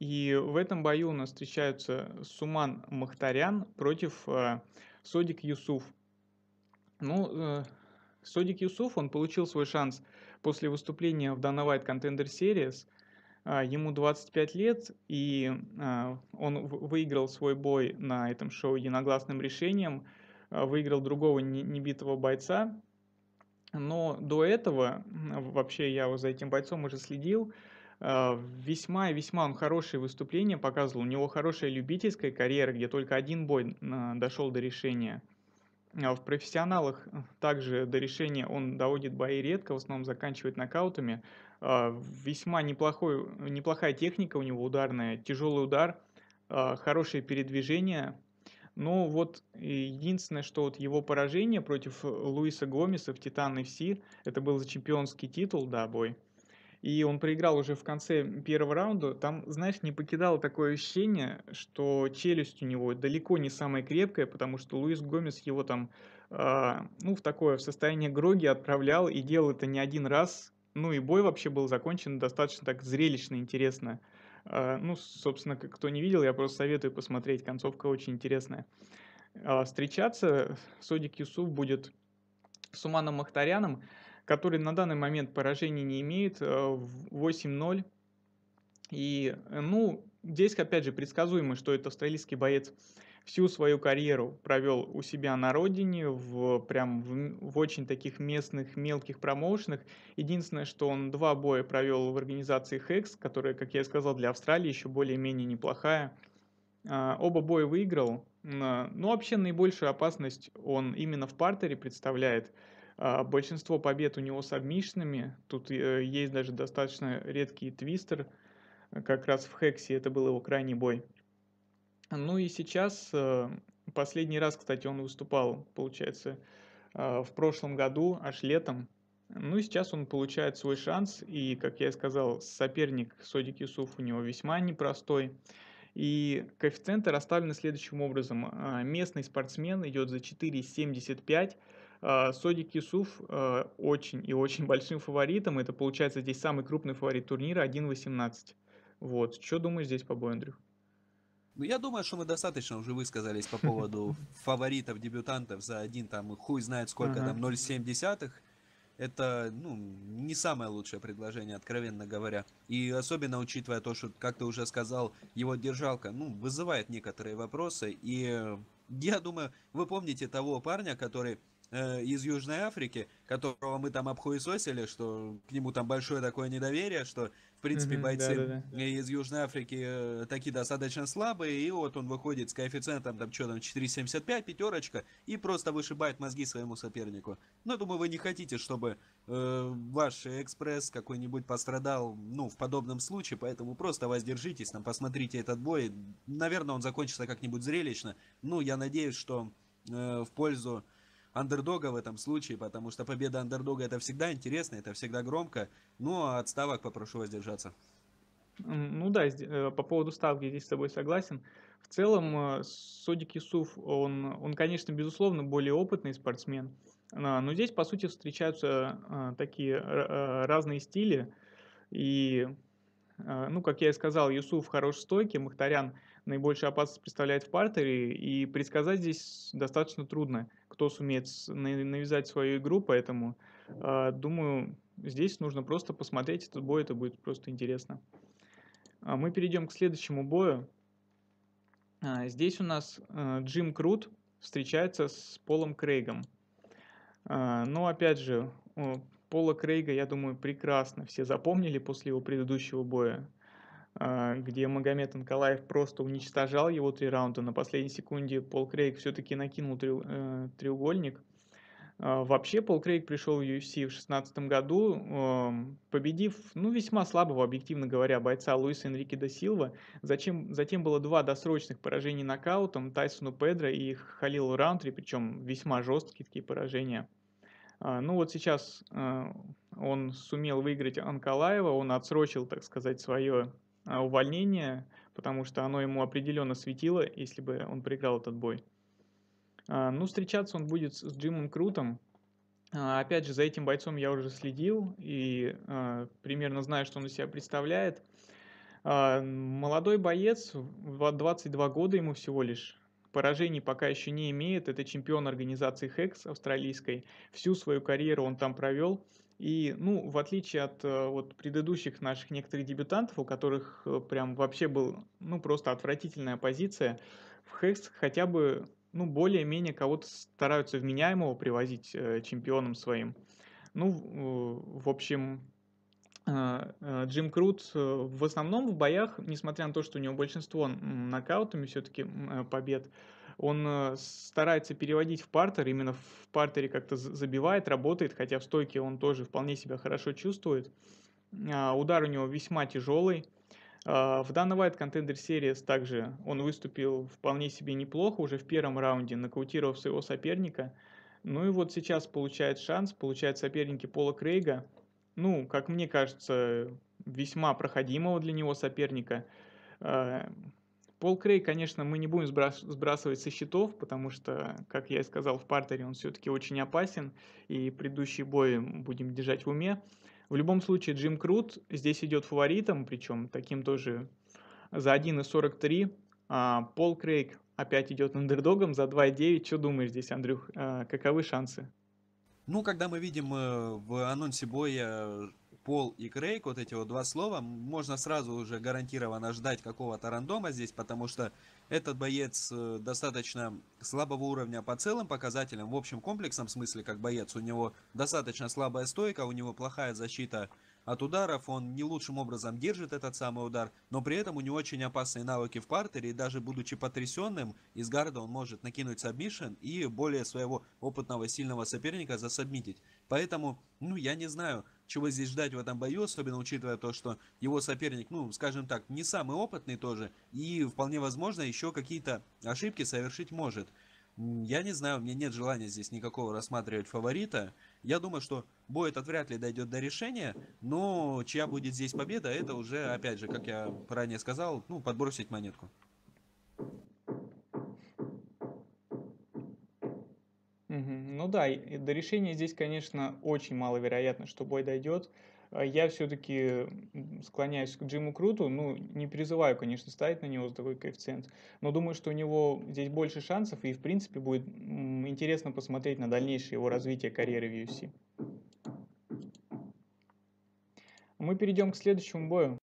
И в этом бою у нас встречаются Суман Махтарян против э, Содик Юсуф. Ну, э, Содик Юсуф, он получил свой шанс после выступления в Dana White Contender Series. Э, ему 25 лет, и э, он выиграл свой бой на этом шоу единогласным решением. Э, выиграл другого не небитого бойца. Но до этого, вообще я за этим бойцом уже следил, а, весьма и весьма он хорошие выступления показывал. У него хорошая любительская карьера, где только один бой дошел до решения. А в профессионалах э, также до решения он доводит бои редко, в основном заканчивает нокаутами. А, весьма неплохой, неплохая техника у него ударная, тяжелый удар, хорошее передвижение. Но вот единственное, что вот его поражение против Луиса Гомеса в Титан FC, это был за чемпионский титул, да, бой – и он проиграл уже в конце первого раунда, там, знаешь, не покидало такое ощущение, что челюсть у него далеко не самая крепкая, потому что Луис Гомес его там, э, ну, в такое, в состояние гроги отправлял и делал это не один раз. Ну и бой вообще был закончен достаточно так зрелищно, интересно. Э, ну, собственно, кто не видел, я просто советую посмотреть, концовка очень интересная. Э, встречаться Содик Юсуф будет с Уманом Махтаряном который на данный момент поражений не имеет, 8-0. Э, и, э, ну, здесь, опять же, предсказуемо, что этот австралийский боец всю свою карьеру провел у себя на родине, в, прям в, в очень таких местных мелких промоушенах. Единственное, что он два боя провел в организации Hex, которая, как я и сказал, для Австралии еще более-менее неплохая. А, оба боя выиграл, но ну, вообще наибольшую опасность он именно в партере представляет – а, большинство побед у него с Тут э, есть даже достаточно редкий твистер. Э, как раз в Хексе это был его крайний бой. Ну и сейчас, э, последний раз, кстати, он выступал, получается, а, в прошлом году, аж летом. Ну и сейчас он получает свой шанс. И, как я и сказал, соперник Содик Юсуф у него весьма непростой. И коэффициенты расставлены следующим образом. А, местный спортсмен идет за 4,75 Соди а, Кисуф э, очень и очень большим фаворитом. Это, получается, здесь самый крупный фаворит турнира 1.18. Вот. Что думаешь здесь по бою, Андрюх? Ну, я думаю, что мы достаточно уже высказались по поводу фаворитов дебютантов за один, там, хуй знает сколько, там, 0,7. Это, ну, не самое лучшее предложение, откровенно говоря. И особенно учитывая то, что, как ты уже сказал, его держалка, ну, вызывает некоторые вопросы. И я думаю, вы помните того парня, который Э, из Южной Африки, которого мы там обхуесосили, что к нему там большое такое недоверие, что, в принципе, mm-hmm, бойцы да, да, да. из Южной Африки э, такие достаточно слабые, и вот он выходит с коэффициентом, там, что там, 4,75, пятерочка, и просто вышибает мозги своему сопернику. Ну, думаю, вы не хотите, чтобы э, ваш экспресс какой-нибудь пострадал, ну, в подобном случае, поэтому просто воздержитесь, там, посмотрите этот бой. Наверное, он закончится как-нибудь зрелищно. Ну, я надеюсь, что э, в пользу андердога в этом случае, потому что победа андердога это всегда интересно, это всегда громко, но ну, а от ставок попрошу воздержаться. Ну да, э, по поводу ставки здесь с тобой согласен. В целом, э, Содик Кисуф, он, он, конечно, безусловно, более опытный спортсмен, но здесь, по сути, встречаются э, такие разные стили. И, ну, как я и сказал, Юсуф хорош в стойке, Махтарян – наибольшую опасность представляет в партере, и предсказать здесь достаточно трудно, кто сумеет навязать свою игру, поэтому, э, думаю, здесь нужно просто посмотреть этот бой, это будет просто интересно. А мы перейдем к следующему бою. А, здесь у нас э, Джим Крут встречается с Полом Крейгом. А, но, опять же, Пола Крейга, я думаю, прекрасно все запомнили после его предыдущего боя а, где Магомед Анкалаев просто уничтожал его три раунда. На последней секунде Пол Крейг все-таки накинул э, треугольник. А, вообще Пол Крейг пришел в UFC в 2016 году, победив, ну, весьма слабого, объективно говоря, бойца Луиса Энрике да Силва. Зачем, затем было два досрочных поражения нокаутом Тайсону Педро и Халилу Раундри, причем весьма жесткие такие поражения. А, ну вот сейчас он сумел выиграть Анкалаева, он отсрочил, так сказать, свое а, увольнение, потому что оно ему определенно светило, если бы он проиграл этот бой. А, ну, встречаться он будет с Джимом Крутом. А, опять же, за этим бойцом я уже следил и примерно знаю, что он из себя представляет. Молодой боец, 22 года ему всего лишь. Поражений пока еще не имеет. Это чемпион организации HEX австралийской. Всю свою карьеру он там провел. И, ну, в отличие от э, вот предыдущих наших некоторых дебютантов, у которых э, прям вообще был, ну, просто отвратительная позиция, в Хекс хотя бы, ну, более-менее кого-то стараются вменяемого привозить э, чемпионом своим. Ну, э, в общем, а, а, Джим Крут э, в основном в боях, несмотря на то, что у него большинство нокаутами все-таки побед, он э, старается переводить в партер, именно в партере как-то забивает, работает, хотя в стойке он тоже вполне себя хорошо чувствует. А, удар у него весьма тяжелый. А, в данный White Contender Series также он выступил вполне себе неплохо уже в первом раунде, нокаутировав своего соперника. Ну и вот сейчас получает шанс, получает соперники Пола Крейга. Ну, как мне кажется, весьма проходимого для него соперника. А, Пол Крей, конечно, мы не будем сбрасывать со счетов, потому что, как я и сказал, в партере он все-таки очень опасен, и предыдущие бои будем держать в уме. В любом случае, Джим Крут здесь идет фаворитом, причем таким тоже за 1,43. А Пол Крейг опять идет андердогом за 2,9. Что думаешь здесь, Андрюх? А, каковы шансы? Ну, когда мы видим э, в анонсе боя Пол и Крейг, вот эти вот два слова, можно сразу уже гарантированно ждать какого-то рандома здесь, потому что этот боец э, достаточно слабого уровня по целым показателям, в общем комплексном смысле, как боец, у него достаточно слабая стойка, у него плохая защита от ударов, он не лучшим образом держит этот самый удар, но при этом у него очень опасные навыки в партере, и даже будучи потрясенным, из гарда он может накинуть сабмишн и более своего опытного сильного соперника засабмитить. Поэтому, ну я не знаю, чего здесь ждать в этом бою, особенно учитывая то, что его соперник, ну, скажем так, не самый опытный тоже, и вполне возможно еще какие-то ошибки совершить может. Я не знаю, у меня нет желания здесь никакого рассматривать фаворита. Я думаю, что бой этот вряд ли дойдет до решения, но чья будет здесь победа, это уже, опять же, как я ранее сказал, ну, подбросить монетку. Ну да, до решения здесь, конечно, очень маловероятно, что бой дойдет. А я все-таки склоняюсь к Джиму Круту, ну, не призываю, конечно, ставить на него такой коэффициент, но думаю, что у него здесь больше шансов, и, в принципе, будет интересно посмотреть на дальнейшее его развитие карьеры в UFC. Мы перейдем к следующему бою.